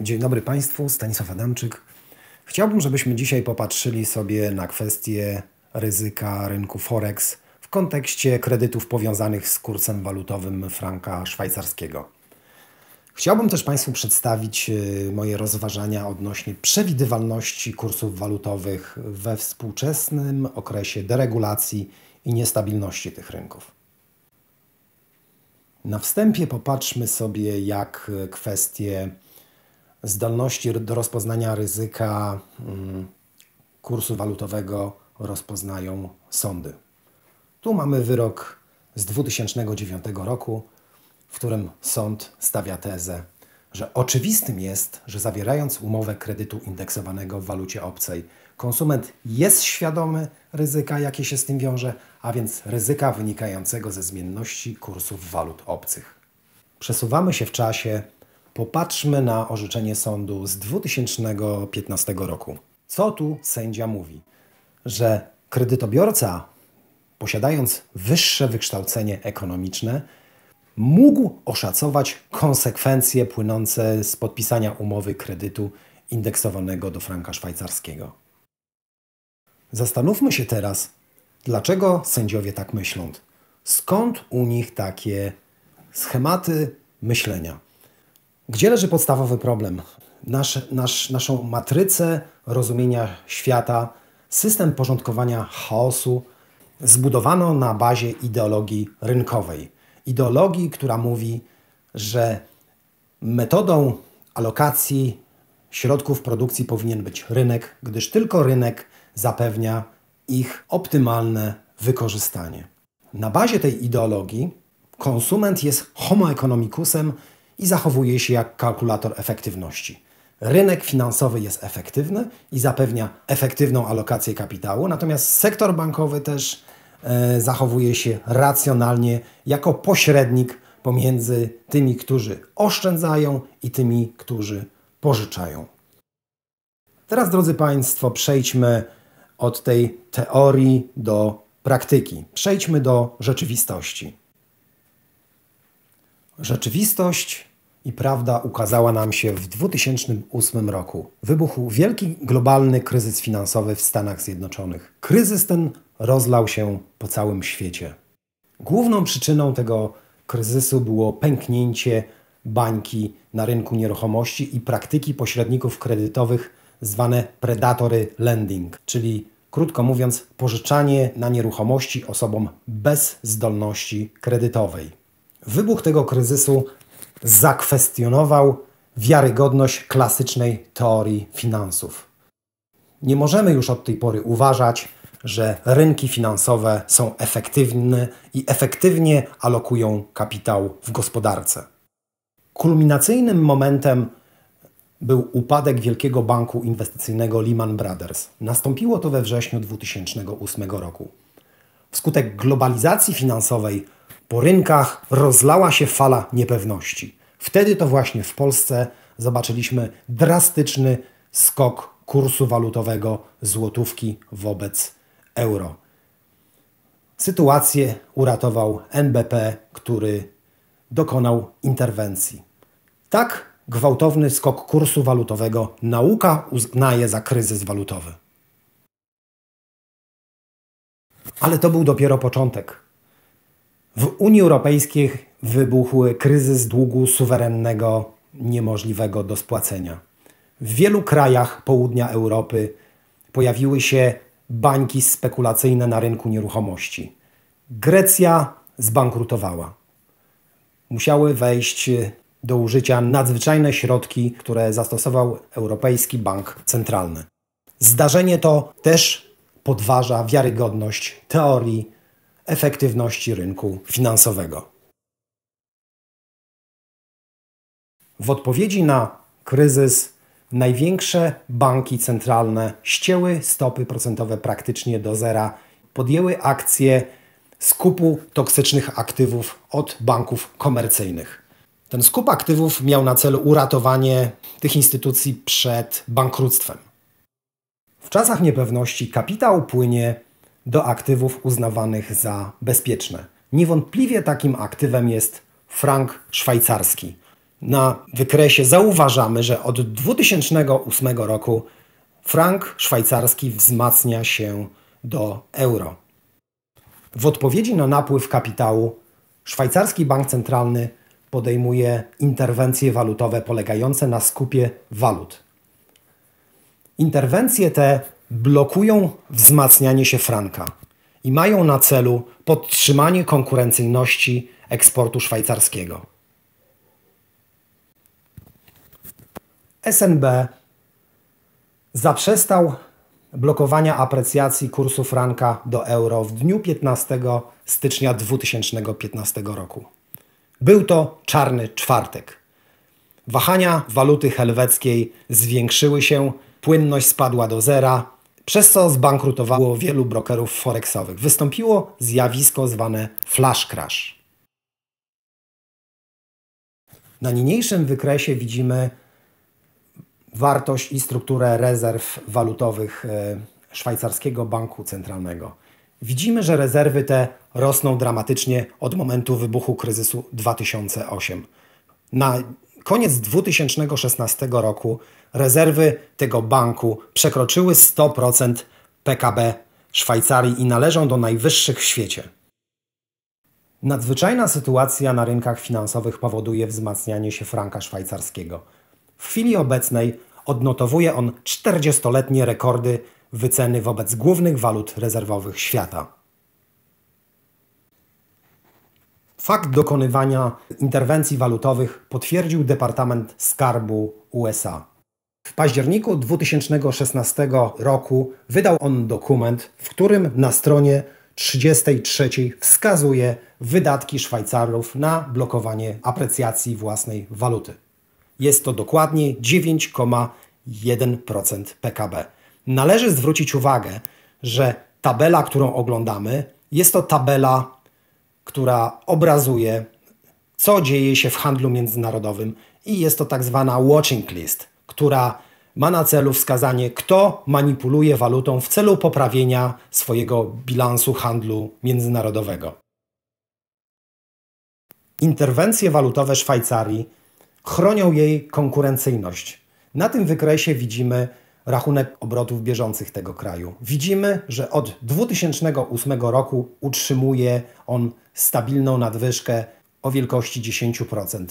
Dzień dobry Państwu, Stanisław Adamczyk. Chciałbym, żebyśmy dzisiaj popatrzyli sobie na kwestię ryzyka rynku Forex w kontekście kredytów powiązanych z kursem walutowym franka szwajcarskiego. Chciałbym też Państwu przedstawić y, moje rozważania odnośnie przewidywalności kursów walutowych we współczesnym okresie deregulacji i niestabilności tych rynków. Na wstępie popatrzmy sobie, jak y, kwestie zdolności do rozpoznania ryzyka mm, kursu walutowego rozpoznają sądy. Tu mamy wyrok z 2009 roku, w którym sąd stawia tezę, że oczywistym jest, że zawierając umowę kredytu indeksowanego w walucie obcej, konsument jest świadomy ryzyka, jakie się z tym wiąże, a więc ryzyka wynikającego ze zmienności kursów walut obcych. Przesuwamy się w czasie Popatrzmy na orzeczenie sądu z 2015 roku. Co tu sędzia mówi? Że kredytobiorca, posiadając wyższe wykształcenie ekonomiczne, mógł oszacować konsekwencje płynące z podpisania umowy kredytu indeksowanego do franka szwajcarskiego. Zastanówmy się teraz, dlaczego sędziowie tak myślą. Skąd u nich takie schematy myślenia? Gdzie leży podstawowy problem? Nasz, nasz, naszą matrycę rozumienia świata, system porządkowania chaosu zbudowano na bazie ideologii rynkowej. Ideologii, która mówi, że metodą alokacji środków produkcji powinien być rynek, gdyż tylko rynek zapewnia ich optymalne wykorzystanie. Na bazie tej ideologii konsument jest homo economicusem, i zachowuje się jak kalkulator efektywności. Rynek finansowy jest efektywny i zapewnia efektywną alokację kapitału, natomiast sektor bankowy też e, zachowuje się racjonalnie jako pośrednik pomiędzy tymi, którzy oszczędzają i tymi, którzy pożyczają. Teraz, drodzy Państwo, przejdźmy od tej teorii do praktyki. Przejdźmy do rzeczywistości. Rzeczywistość i prawda ukazała nam się w 2008 roku. Wybuchł wielki globalny kryzys finansowy w Stanach Zjednoczonych. Kryzys ten rozlał się po całym świecie. Główną przyczyną tego kryzysu było pęknięcie bańki na rynku nieruchomości i praktyki pośredników kredytowych zwane predatory lending, czyli krótko mówiąc pożyczanie na nieruchomości osobom bez zdolności kredytowej. Wybuch tego kryzysu zakwestionował wiarygodność klasycznej teorii finansów. Nie możemy już od tej pory uważać, że rynki finansowe są efektywne i efektywnie alokują kapitał w gospodarce. Kulminacyjnym momentem był upadek wielkiego banku inwestycyjnego Lehman Brothers. Nastąpiło to we wrześniu 2008 roku. Wskutek globalizacji finansowej po rynkach rozlała się fala niepewności. Wtedy to właśnie w Polsce zobaczyliśmy drastyczny skok kursu walutowego złotówki wobec euro. Sytuację uratował NBP, który dokonał interwencji. Tak gwałtowny skok kursu walutowego nauka uznaje za kryzys walutowy. Ale to był dopiero początek. W Unii Europejskiej wybuchł kryzys długu suwerennego niemożliwego do spłacenia. W wielu krajach południa Europy pojawiły się bańki spekulacyjne na rynku nieruchomości. Grecja zbankrutowała. Musiały wejść do użycia nadzwyczajne środki, które zastosował Europejski Bank Centralny. Zdarzenie to też podważa wiarygodność teorii efektywności rynku finansowego. W odpowiedzi na kryzys największe banki centralne ścięły stopy procentowe praktycznie do zera, podjęły akcję skupu toksycznych aktywów od banków komercyjnych. Ten skup aktywów miał na celu uratowanie tych instytucji przed bankructwem. W czasach niepewności kapitał płynie do aktywów uznawanych za bezpieczne. Niewątpliwie takim aktywem jest frank szwajcarski. Na wykresie zauważamy, że od 2008 roku frank szwajcarski wzmacnia się do euro. W odpowiedzi na napływ kapitału szwajcarski bank centralny podejmuje interwencje walutowe polegające na skupie walut. Interwencje te blokują wzmacnianie się franka i mają na celu podtrzymanie konkurencyjności eksportu szwajcarskiego. SNB zaprzestał blokowania aprecjacji kursu franka do euro w dniu 15 stycznia 2015 roku. Był to czarny czwartek. Wahania waluty helweckiej zwiększyły się, płynność spadła do zera, przez co zbankrutowało wielu brokerów forexowych. Wystąpiło zjawisko zwane flash crash. Na niniejszym wykresie widzimy wartość i strukturę rezerw walutowych e, szwajcarskiego banku centralnego. Widzimy, że rezerwy te rosną dramatycznie od momentu wybuchu kryzysu 2008. Na koniec 2016 roku rezerwy tego banku przekroczyły 100% PKB Szwajcarii i należą do najwyższych w świecie. Nadzwyczajna sytuacja na rynkach finansowych powoduje wzmacnianie się franka szwajcarskiego. W chwili obecnej odnotowuje on 40-letnie rekordy wyceny wobec głównych walut rezerwowych świata. Fakt dokonywania interwencji walutowych potwierdził Departament Skarbu USA. W październiku 2016 roku wydał on dokument, w którym na stronie 33 wskazuje wydatki Szwajcarów na blokowanie aprecjacji własnej waluty. Jest to dokładnie 9,1% PKB. Należy zwrócić uwagę, że tabela, którą oglądamy, jest to tabela, która obrazuje, co dzieje się w handlu międzynarodowym i jest to tak zwana watching list – która ma na celu wskazanie, kto manipuluje walutą w celu poprawienia swojego bilansu handlu międzynarodowego. Interwencje walutowe Szwajcarii chronią jej konkurencyjność. Na tym wykresie widzimy rachunek obrotów bieżących tego kraju. Widzimy, że od 2008 roku utrzymuje on stabilną nadwyżkę o wielkości 10%.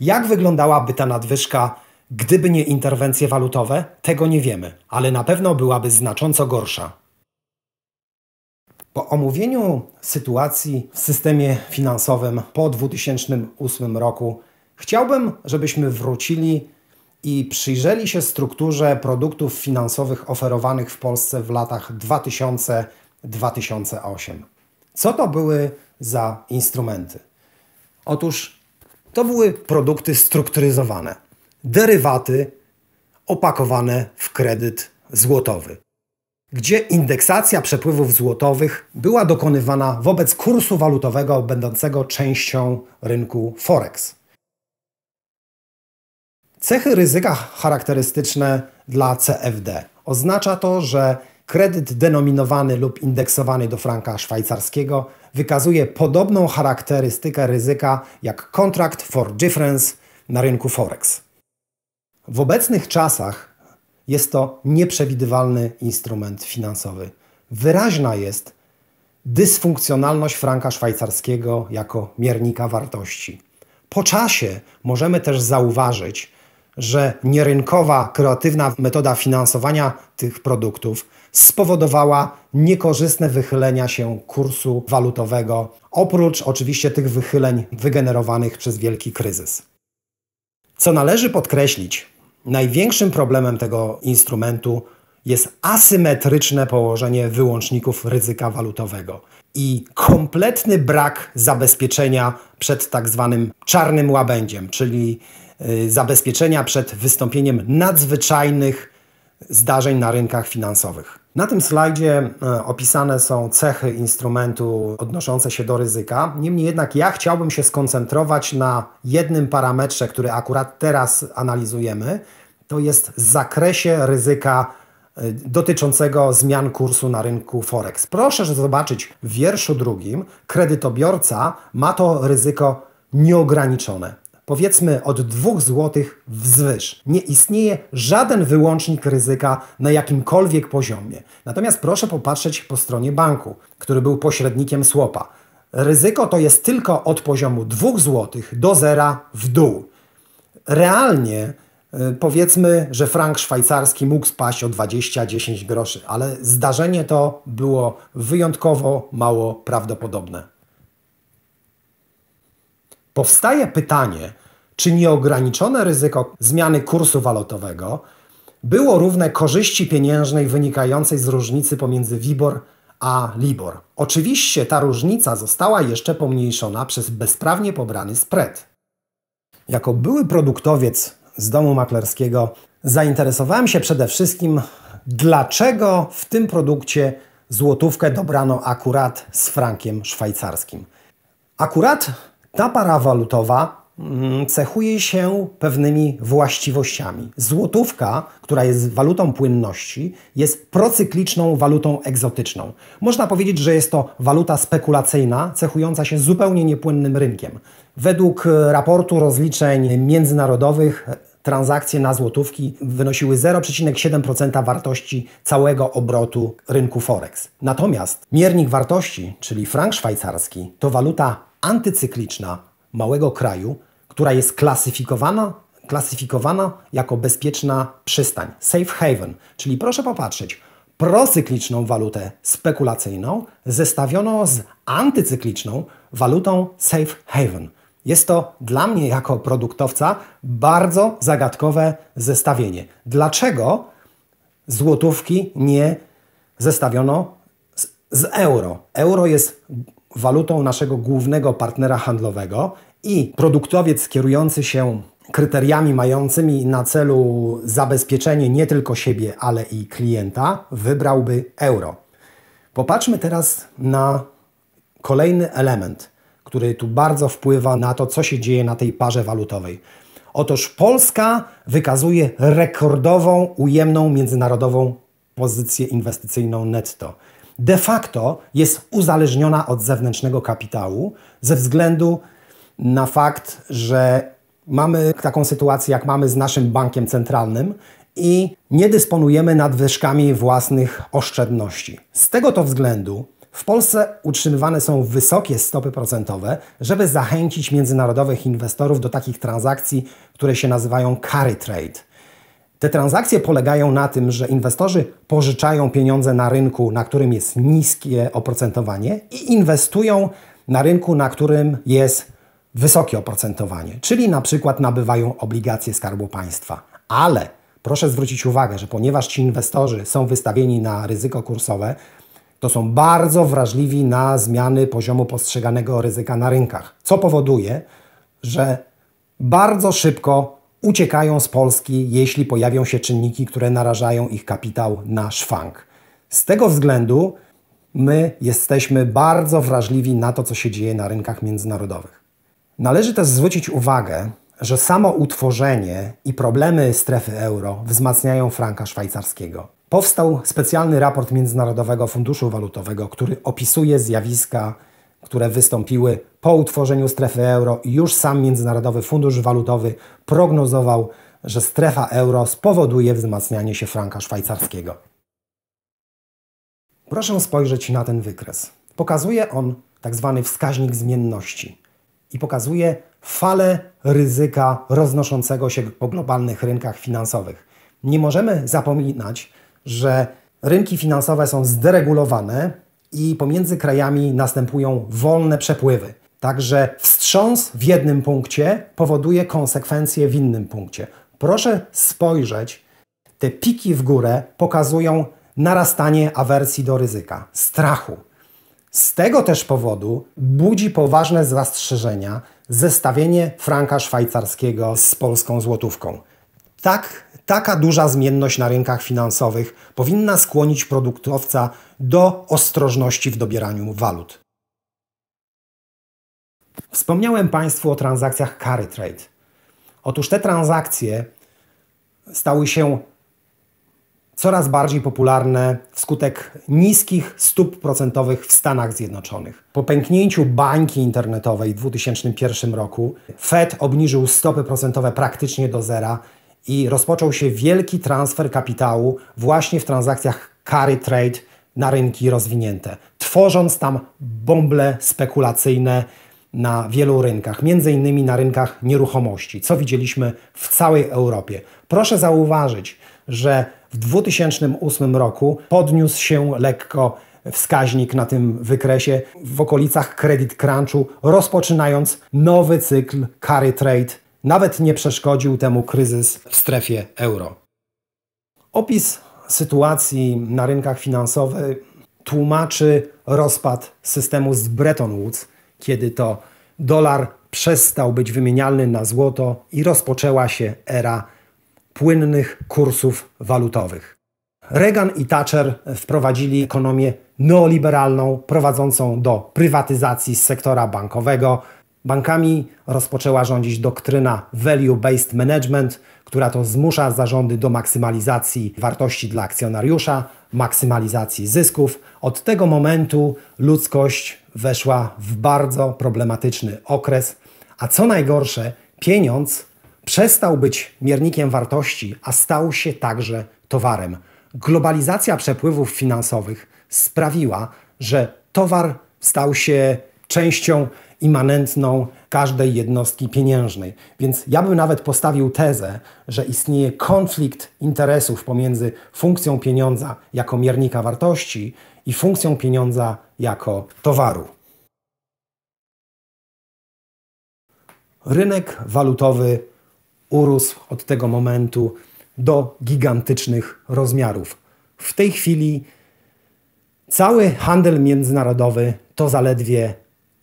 Jak wyglądałaby ta nadwyżka Gdyby nie interwencje walutowe, tego nie wiemy, ale na pewno byłaby znacząco gorsza. Po omówieniu sytuacji w systemie finansowym po 2008 roku chciałbym, żebyśmy wrócili i przyjrzeli się strukturze produktów finansowych oferowanych w Polsce w latach 2000-2008. Co to były za instrumenty? Otóż to były produkty strukturyzowane derywaty opakowane w kredyt złotowy, gdzie indeksacja przepływów złotowych była dokonywana wobec kursu walutowego będącego częścią rynku forex. Cechy ryzyka charakterystyczne dla CFD. Oznacza to, że kredyt denominowany lub indeksowany do franka szwajcarskiego wykazuje podobną charakterystykę ryzyka jak kontrakt for difference na rynku forex. W obecnych czasach jest to nieprzewidywalny instrument finansowy. Wyraźna jest dysfunkcjonalność franka szwajcarskiego jako miernika wartości. Po czasie możemy też zauważyć, że nierynkowa, kreatywna metoda finansowania tych produktów spowodowała niekorzystne wychylenia się kursu walutowego, oprócz oczywiście tych wychyleń wygenerowanych przez wielki kryzys. Co należy podkreślić, Największym problemem tego instrumentu jest asymetryczne położenie wyłączników ryzyka walutowego i kompletny brak zabezpieczenia przed tak zwanym czarnym łabędziem, czyli y, zabezpieczenia przed wystąpieniem nadzwyczajnych zdarzeń na rynkach finansowych. Na tym slajdzie e, opisane są cechy instrumentu odnoszące się do ryzyka. Niemniej jednak ja chciałbym się skoncentrować na jednym parametrze, który akurat teraz analizujemy. To jest zakresie ryzyka e, dotyczącego zmian kursu na rynku Forex. Proszę zobaczyć w wierszu drugim, kredytobiorca ma to ryzyko nieograniczone powiedzmy od 2 zł wzwyż. Nie istnieje żaden wyłącznik ryzyka na jakimkolwiek poziomie. Natomiast proszę popatrzeć po stronie banku, który był pośrednikiem słopa. Ryzyko to jest tylko od poziomu 2 zł do zera w dół. Realnie y, Powiedzmy, że frank szwajcarski mógł spaść o 20-10 groszy, ale zdarzenie to było wyjątkowo mało prawdopodobne. Powstaje pytanie, czy nieograniczone ryzyko zmiany kursu walutowego było równe korzyści pieniężnej wynikającej z różnicy pomiędzy WIBOR a LIBOR. Oczywiście ta różnica została jeszcze pomniejszona przez bezprawnie pobrany spread. Jako były produktowiec z domu maklerskiego zainteresowałem się przede wszystkim, dlaczego w tym produkcie złotówkę dobrano akurat z frankiem szwajcarskim. Akurat ta para walutowa mm, cechuje się pewnymi właściwościami. Złotówka, która jest walutą płynności, jest procykliczną walutą egzotyczną. Można powiedzieć, że jest to waluta spekulacyjna, cechująca się zupełnie niepłynnym rynkiem. Według e, raportu rozliczeń międzynarodowych e, transakcje na złotówki wynosiły 0,7% wartości całego obrotu rynku Forex. Natomiast miernik wartości, czyli frank szwajcarski, to waluta antycykliczna małego kraju, która jest klasyfikowana, klasyfikowana jako bezpieczna przystań, safe haven. Czyli proszę popatrzeć, procykliczną walutę spekulacyjną zestawiono z antycykliczną walutą safe haven. Jest to dla mnie jako produktowca bardzo zagadkowe zestawienie. Dlaczego złotówki nie zestawiono z, z euro? Euro jest walutą naszego głównego partnera handlowego i produktowiec kierujący się kryteriami mającymi na celu zabezpieczenie nie tylko siebie, ale i klienta, wybrałby euro. Popatrzmy teraz na kolejny element, który tu bardzo wpływa na to, co się dzieje na tej parze walutowej. Otóż Polska wykazuje rekordową, ujemną międzynarodową pozycję inwestycyjną netto de facto jest uzależniona od zewnętrznego kapitału ze względu na fakt, że mamy taką sytuację, jak mamy z naszym bankiem centralnym i nie dysponujemy nadwyżkami własnych oszczędności. Z tego to względu w Polsce utrzymywane są wysokie stopy procentowe, żeby zachęcić międzynarodowych inwestorów do takich transakcji, które się nazywają carry trade. Te transakcje polegają na tym, że inwestorzy pożyczają pieniądze na rynku, na którym jest niskie oprocentowanie i inwestują na rynku, na którym jest wysokie oprocentowanie, czyli na przykład nabywają obligacje Skarbu Państwa. Ale proszę zwrócić uwagę, że ponieważ ci inwestorzy są wystawieni na ryzyko kursowe, to są bardzo wrażliwi na zmiany poziomu postrzeganego ryzyka na rynkach, co powoduje, że bardzo szybko uciekają z Polski, jeśli pojawią się czynniki, które narażają ich kapitał na szwank. Z tego względu my jesteśmy bardzo wrażliwi na to, co się dzieje na rynkach międzynarodowych. Należy też zwrócić uwagę, że samo utworzenie i problemy strefy euro wzmacniają franka szwajcarskiego. Powstał specjalny raport Międzynarodowego Funduszu Walutowego, który opisuje zjawiska które wystąpiły po utworzeniu strefy euro, już sam Międzynarodowy Fundusz Walutowy prognozował, że strefa euro spowoduje wzmacnianie się franka szwajcarskiego. Proszę spojrzeć na ten wykres. Pokazuje on tzw. Tak wskaźnik zmienności i pokazuje falę ryzyka roznoszącego się po globalnych rynkach finansowych. Nie możemy zapominać, że rynki finansowe są zderegulowane, i pomiędzy krajami następują wolne przepływy. Także wstrząs w jednym punkcie powoduje konsekwencje w innym punkcie. Proszę spojrzeć, te piki w górę pokazują narastanie awersji do ryzyka, strachu. Z tego też powodu budzi poważne zastrzeżenia zestawienie franka szwajcarskiego z polską złotówką. Tak Taka duża zmienność na rynkach finansowych powinna skłonić produktowca do ostrożności w dobieraniu walut. Wspomniałem Państwu o transakcjach carry trade. Otóż te transakcje stały się coraz bardziej popularne wskutek niskich stóp procentowych w Stanach Zjednoczonych. Po pęknięciu bańki internetowej w 2001 roku Fed obniżył stopy procentowe praktycznie do zera i rozpoczął się wielki transfer kapitału właśnie w transakcjach carry trade na rynki rozwinięte, tworząc tam bąble spekulacyjne na wielu rynkach, między innymi na rynkach nieruchomości, co widzieliśmy w całej Europie. Proszę zauważyć, że w 2008 roku podniósł się lekko wskaźnik na tym wykresie w okolicach credit crunchu, rozpoczynając nowy cykl carry trade nawet nie przeszkodził temu kryzys w strefie euro. Opis sytuacji na rynkach finansowych tłumaczy rozpad systemu z Bretton Woods, kiedy to dolar przestał być wymienialny na złoto i rozpoczęła się era płynnych kursów walutowych. Reagan i Thatcher wprowadzili ekonomię neoliberalną, prowadzącą do prywatyzacji sektora bankowego, Bankami rozpoczęła rządzić doktryna value-based management, która to zmusza zarządy do maksymalizacji wartości dla akcjonariusza, maksymalizacji zysków. Od tego momentu ludzkość weszła w bardzo problematyczny okres, a co najgorsze, pieniądz przestał być miernikiem wartości, a stał się także towarem. Globalizacja przepływów finansowych sprawiła, że towar stał się częścią immanentną każdej jednostki pieniężnej. Więc ja bym nawet postawił tezę, że istnieje konflikt interesów pomiędzy funkcją pieniądza jako miernika wartości i funkcją pieniądza jako towaru. Rynek walutowy urósł od tego momentu do gigantycznych rozmiarów. W tej chwili cały handel międzynarodowy to zaledwie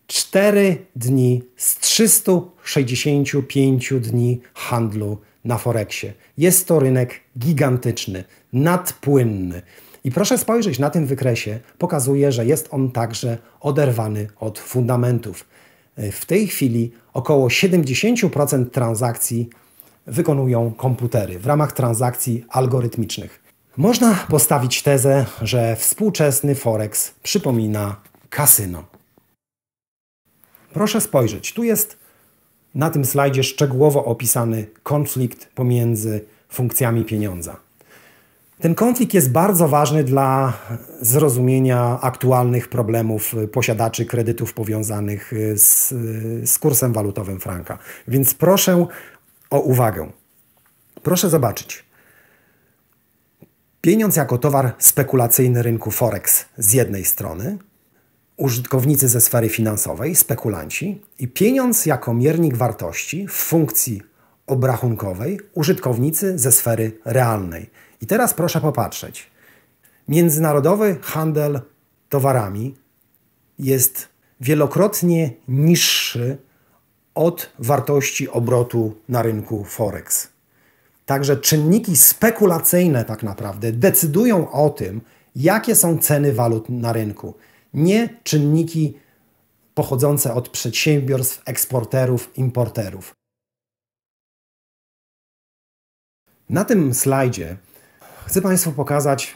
4 dni z 365 dni handlu na Forexie. Jest to rynek gigantyczny, nadpłynny. I proszę spojrzeć na tym wykresie, pokazuje, że jest on także oderwany od fundamentów. E, w tej chwili około 70% transakcji wykonują komputery w ramach transakcji algorytmicznych. Można postawić tezę, że współczesny Forex przypomina kasyno proszę spojrzeć, tu jest na tym slajdzie szczegółowo opisany konflikt pomiędzy funkcjami pieniądza. Ten konflikt jest bardzo ważny dla zrozumienia aktualnych problemów posiadaczy kredytów powiązanych y, z, y, z kursem walutowym franka. Więc proszę o uwagę. Proszę zobaczyć. Pieniądz jako towar spekulacyjny rynku Forex z jednej strony, użytkownicy ze sfery finansowej, spekulanci, i pieniądz jako miernik wartości w funkcji obrachunkowej, użytkownicy ze sfery realnej. I teraz proszę popatrzeć. Międzynarodowy handel towarami jest wielokrotnie niższy od wartości obrotu na rynku Forex. Także czynniki spekulacyjne tak naprawdę decydują o tym, jakie są ceny walut na rynku nie czynniki pochodzące od przedsiębiorstw, eksporterów, importerów. Na tym slajdzie chcę Państwu pokazać,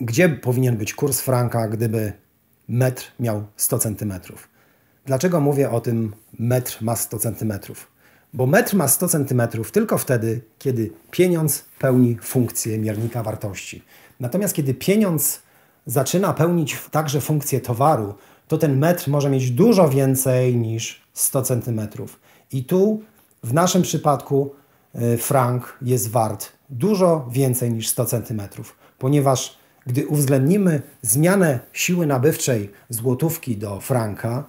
gdzie powinien być kurs franka, gdyby metr miał 100 cm. Dlaczego mówię o tym metr ma 100 cm? Bo metr ma 100 cm tylko wtedy, kiedy pieniądz pełni funkcję miernika wartości. Natomiast kiedy pieniądz zaczyna pełnić także funkcję towaru, to ten metr może mieć dużo więcej niż 100 cm. I tu w naszym przypadku e, frank jest wart dużo więcej niż 100 cm, ponieważ gdy uwzględnimy zmianę siły nabywczej złotówki do franka,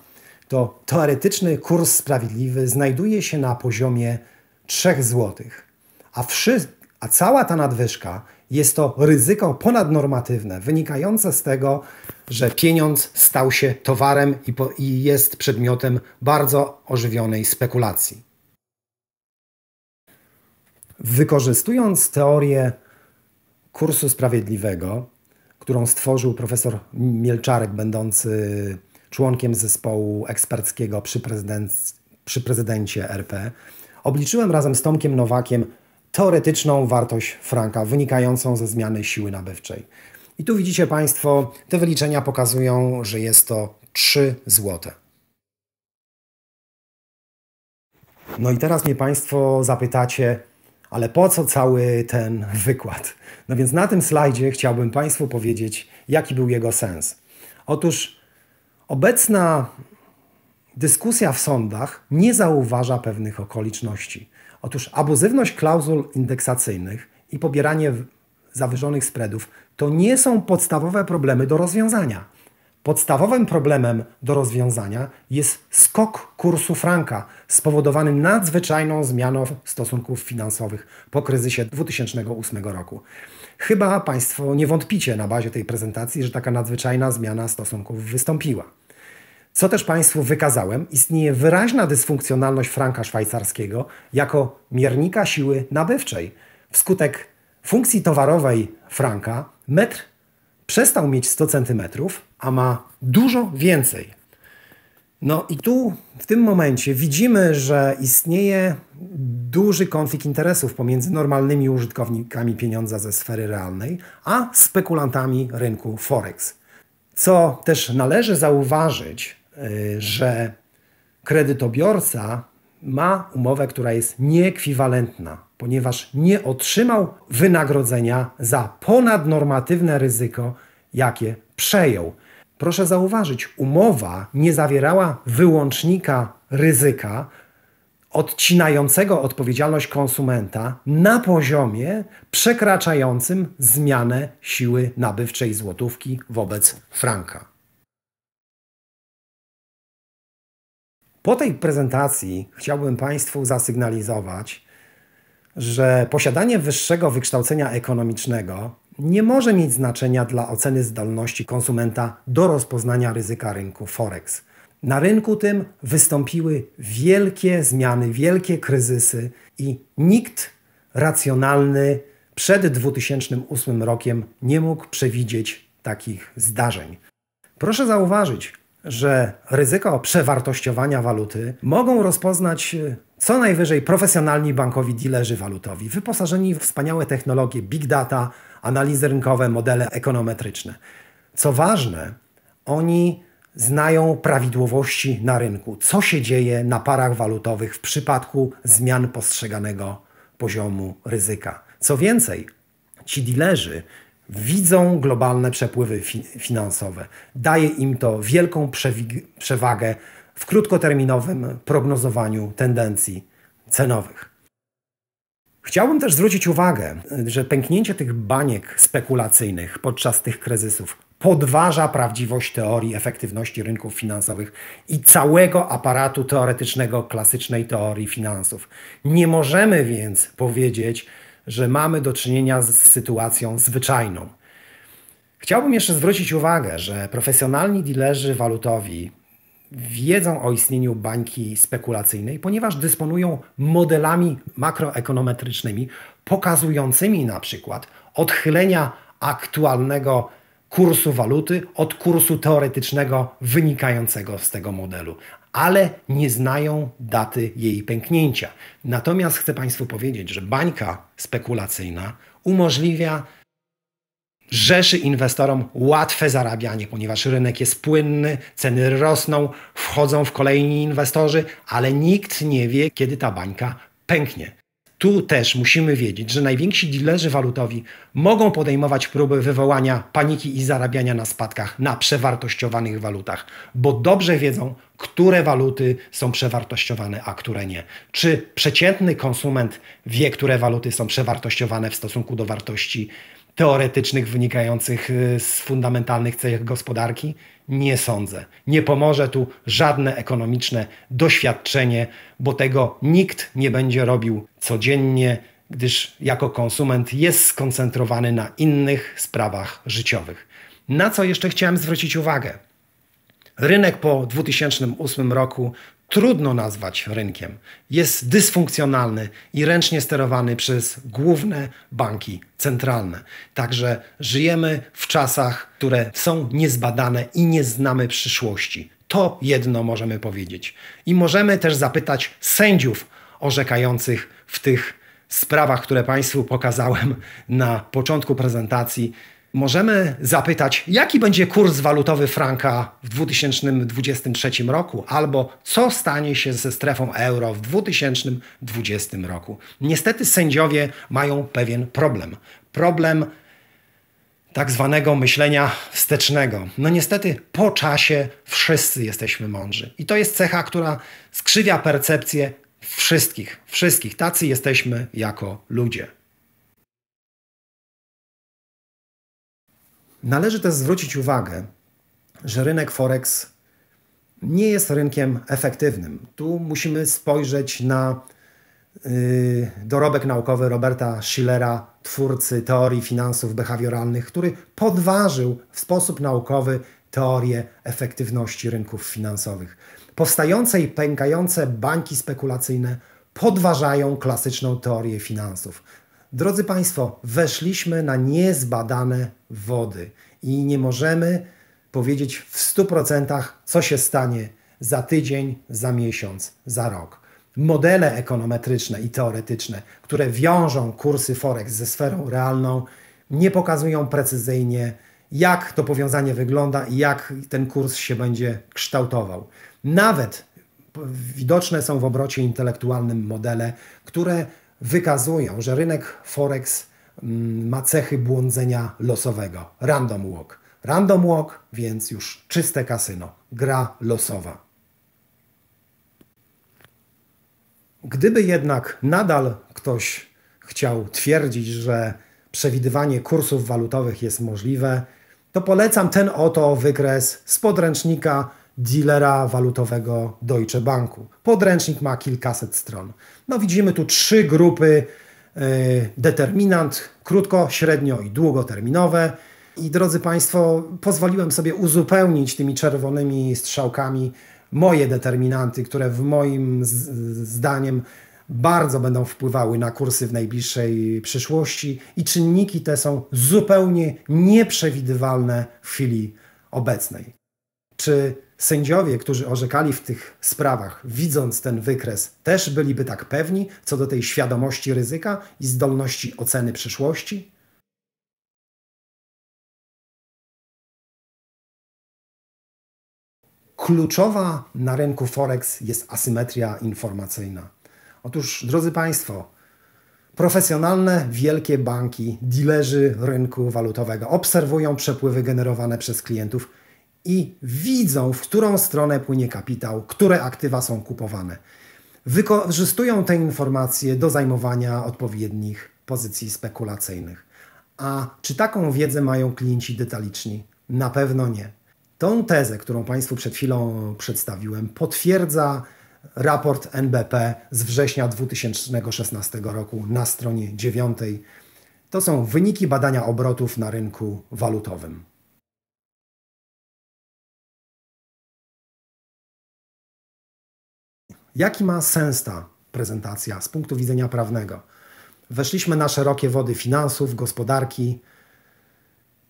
to teoretyczny kurs sprawiedliwy znajduje się na poziomie 3 zł. A, wszy, a cała ta nadwyżka jest to ryzyko ponadnormatywne, wynikające z tego, że pieniądz stał się towarem i, po, i jest przedmiotem bardzo ożywionej spekulacji. Wykorzystując teorię kursu sprawiedliwego, którą stworzył profesor Mielczarek, będący członkiem zespołu eksperckiego przy, przy prezydencie RP, obliczyłem razem z Tomkiem Nowakiem teoretyczną wartość franka wynikającą ze zmiany siły nabywczej. I tu widzicie Państwo, te wyliczenia pokazują, że jest to 3 złote. No i teraz mnie Państwo zapytacie, ale po co cały ten wykład? No więc na tym slajdzie chciałbym Państwu powiedzieć, jaki był jego sens. Otóż obecna dyskusja w sądach nie zauważa pewnych okoliczności. Otóż abuzywność klauzul indeksacyjnych i pobieranie zawyżonych spreadów to nie są podstawowe problemy do rozwiązania. Podstawowym problemem do rozwiązania jest skok kursu franka spowodowany nadzwyczajną zmianą stosunków finansowych po kryzysie 2008 roku. Chyba Państwo nie wątpicie na bazie tej prezentacji, że taka nadzwyczajna zmiana stosunków wystąpiła. Co też Państwu wykazałem, istnieje wyraźna dysfunkcjonalność franka szwajcarskiego jako miernika siły nabywczej. Wskutek funkcji towarowej franka metr przestał mieć 100 cm, a ma dużo więcej. No i tu w tym momencie widzimy, że istnieje duży konflikt interesów pomiędzy normalnymi użytkownikami pieniądza ze sfery realnej, a spekulantami rynku Forex. Co też należy zauważyć, Y, że kredytobiorca ma umowę, która jest nieekwiwalentna, ponieważ nie otrzymał wynagrodzenia za ponadnormatywne ryzyko, jakie przejął. Proszę zauważyć, umowa nie zawierała wyłącznika ryzyka odcinającego odpowiedzialność konsumenta na poziomie przekraczającym zmianę siły nabywczej złotówki wobec franka. Po tej prezentacji chciałbym Państwu zasygnalizować, że posiadanie wyższego wykształcenia ekonomicznego nie może mieć znaczenia dla oceny zdolności konsumenta do rozpoznania ryzyka rynku Forex. Na rynku tym wystąpiły wielkie zmiany, wielkie kryzysy i nikt racjonalny przed 2008 rokiem nie mógł przewidzieć takich zdarzeń. Proszę zauważyć, że ryzyko przewartościowania waluty mogą rozpoznać y, co najwyżej profesjonalni bankowi dilerzy walutowi, wyposażeni w wspaniałe technologie big data, analizy rynkowe, modele ekonometryczne. Co ważne, oni znają prawidłowości na rynku, co się dzieje na parach walutowych w przypadku zmian postrzeganego poziomu ryzyka. Co więcej, ci dilerzy widzą globalne przepływy fi finansowe. Daje im to wielką przewagę w krótkoterminowym prognozowaniu tendencji cenowych. Chciałbym też zwrócić uwagę, że pęknięcie tych baniek spekulacyjnych podczas tych kryzysów podważa prawdziwość teorii efektywności rynków finansowych i całego aparatu teoretycznego klasycznej teorii finansów. Nie możemy więc powiedzieć, że mamy do czynienia z sytuacją zwyczajną. Chciałbym jeszcze zwrócić uwagę, że profesjonalni dilerzy walutowi wiedzą o istnieniu bańki spekulacyjnej, ponieważ dysponują modelami makroekonometrycznymi pokazującymi na przykład odchylenia aktualnego kursu waluty od kursu teoretycznego wynikającego z tego modelu ale nie znają daty jej pęknięcia. Natomiast chcę Państwu powiedzieć, że bańka spekulacyjna umożliwia rzeszy inwestorom łatwe zarabianie, ponieważ rynek jest płynny, ceny rosną, wchodzą w kolejni inwestorzy, ale nikt nie wie, kiedy ta bańka pęknie. Tu też musimy wiedzieć, że najwięksi dilerzy walutowi mogą podejmować próby wywołania paniki i zarabiania na spadkach na przewartościowanych walutach, bo dobrze wiedzą, które waluty są przewartościowane, a które nie. Czy przeciętny konsument wie, które waluty są przewartościowane w stosunku do wartości teoretycznych wynikających y, z fundamentalnych cech gospodarki? Nie sądzę. Nie pomoże tu żadne ekonomiczne doświadczenie, bo tego nikt nie będzie robił codziennie, gdyż jako konsument jest skoncentrowany na innych sprawach życiowych. Na co jeszcze chciałem zwrócić uwagę? Rynek po 2008 roku trudno nazwać rynkiem. Jest dysfunkcjonalny i ręcznie sterowany przez główne banki centralne. Także żyjemy w czasach, które są niezbadane i nie znamy przyszłości. To jedno możemy powiedzieć. I możemy też zapytać sędziów orzekających w tych sprawach, które Państwu pokazałem na początku prezentacji możemy zapytać, jaki będzie kurs walutowy franka w 2023 roku, albo co stanie się ze strefą euro w 2020 roku. Niestety sędziowie mają pewien problem. Problem tak zwanego myślenia wstecznego. No niestety po czasie wszyscy jesteśmy mądrzy. I to jest cecha, która skrzywia percepcję wszystkich. Wszystkich. Tacy jesteśmy jako ludzie. Należy też zwrócić uwagę, że rynek Forex nie jest rynkiem efektywnym. Tu musimy spojrzeć na y, dorobek naukowy Roberta Schillera, twórcy teorii finansów behawioralnych, który podważył w sposób naukowy teorię efektywności rynków finansowych. Powstające i pękające banki spekulacyjne podważają klasyczną teorię finansów. Drodzy Państwo, weszliśmy na niezbadane wody i nie możemy powiedzieć w 100%, co się stanie za tydzień, za miesiąc, za rok. Modele ekonometryczne i teoretyczne, które wiążą kursy Forex ze sferą realną, nie pokazują precyzyjnie, jak to powiązanie wygląda i jak ten kurs się będzie kształtował. Nawet widoczne są w obrocie intelektualnym modele, które wykazują, że rynek Forex mm, ma cechy błądzenia losowego. Random walk. Random walk, więc już czyste kasyno. Gra losowa. Gdyby jednak nadal ktoś chciał twierdzić, że przewidywanie kursów walutowych jest możliwe, to polecam ten oto wykres z podręcznika dealera walutowego Deutsche Banku. Podręcznik ma kilkaset stron. No widzimy tu trzy grupy e, determinant, krótko, średnio i długoterminowe. I drodzy Państwo, pozwoliłem sobie uzupełnić tymi czerwonymi strzałkami moje determinanty, które w moim zdaniem bardzo będą wpływały na kursy w najbliższej przyszłości i czynniki te są zupełnie nieprzewidywalne w chwili obecnej. Czy Sędziowie, którzy orzekali w tych sprawach, widząc ten wykres, też byliby tak pewni co do tej świadomości ryzyka i zdolności oceny przyszłości? Kluczowa na rynku Forex jest asymetria informacyjna. Otóż, drodzy Państwo, Profesjonalne wielkie banki, dilerzy rynku walutowego obserwują przepływy generowane przez klientów i widzą, w którą stronę płynie kapitał, które aktywa są kupowane. Wykorzystują te informacje do zajmowania odpowiednich pozycji spekulacyjnych. A czy taką wiedzę mają klienci detaliczni? Na pewno nie. Tą tezę, którą Państwu przed chwilą przedstawiłem, potwierdza raport NBP z września 2016 roku na stronie 9. To są wyniki badania obrotów na rynku walutowym. Jaki ma sens ta prezentacja z punktu widzenia prawnego? Weszliśmy na szerokie wody finansów, gospodarki,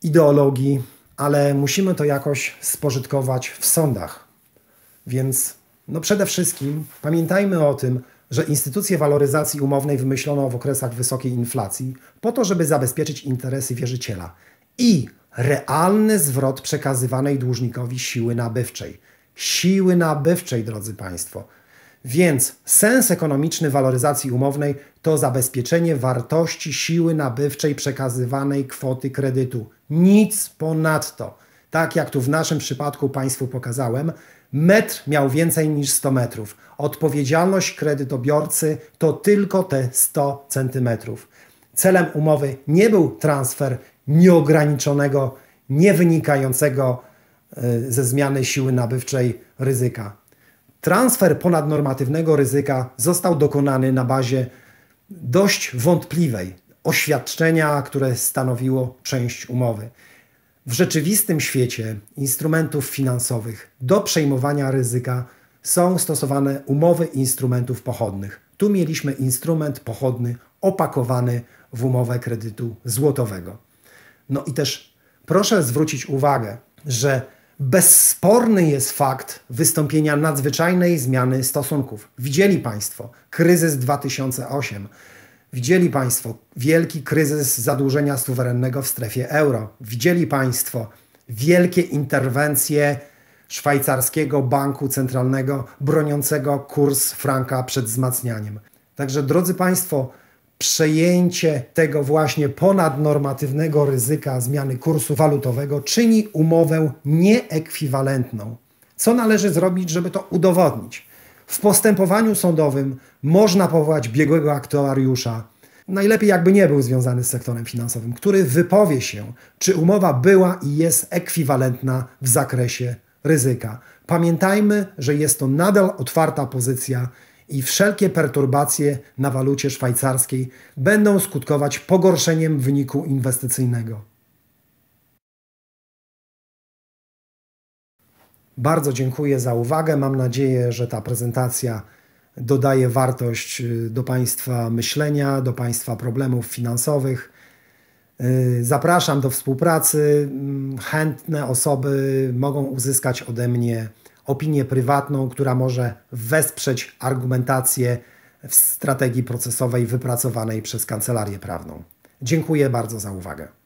ideologii, ale musimy to jakoś spożytkować w sądach. Więc no przede wszystkim pamiętajmy o tym, że instytucję waloryzacji umownej wymyślono w okresach wysokiej inflacji po to, żeby zabezpieczyć interesy wierzyciela i realny zwrot przekazywanej dłużnikowi siły nabywczej. Siły nabywczej, drodzy Państwo. Więc sens ekonomiczny waloryzacji umownej to zabezpieczenie wartości siły nabywczej przekazywanej kwoty kredytu. Nic ponadto. Tak jak tu w naszym przypadku Państwu pokazałem, metr miał więcej niż 100 metrów. Odpowiedzialność kredytobiorcy to tylko te 100 centymetrów. Celem umowy nie był transfer nieograniczonego, niewynikającego e, ze zmiany siły nabywczej ryzyka transfer ponadnormatywnego ryzyka został dokonany na bazie dość wątpliwej oświadczenia, które stanowiło część umowy. W rzeczywistym świecie instrumentów finansowych do przejmowania ryzyka są stosowane umowy instrumentów pochodnych. Tu mieliśmy instrument pochodny opakowany w umowę kredytu złotowego. No i też proszę zwrócić uwagę, że Bezsporny jest fakt wystąpienia nadzwyczajnej zmiany stosunków. Widzieli Państwo kryzys 2008, widzieli Państwo wielki kryzys zadłużenia suwerennego w strefie euro, widzieli Państwo wielkie interwencje szwajcarskiego banku centralnego broniącego kurs franka przed wzmacnianiem. Także drodzy Państwo, przejęcie tego właśnie ponadnormatywnego ryzyka zmiany kursu walutowego czyni umowę nieekwiwalentną. Co należy zrobić, żeby to udowodnić? W postępowaniu sądowym można powołać biegłego aktuariusza, najlepiej jakby nie był związany z sektorem finansowym, który wypowie się, czy umowa była i jest ekwiwalentna w zakresie ryzyka. Pamiętajmy, że jest to nadal otwarta pozycja i wszelkie perturbacje na walucie szwajcarskiej będą skutkować pogorszeniem wyniku inwestycyjnego. Bardzo dziękuję za uwagę. Mam nadzieję, że ta prezentacja dodaje wartość y, do Państwa myślenia, do Państwa problemów finansowych. Y, zapraszam do współpracy. Mm, chętne osoby mogą uzyskać ode mnie opinię prywatną, która może wesprzeć argumentację w strategii procesowej wypracowanej przez kancelarię prawną. Dziękuję bardzo za uwagę.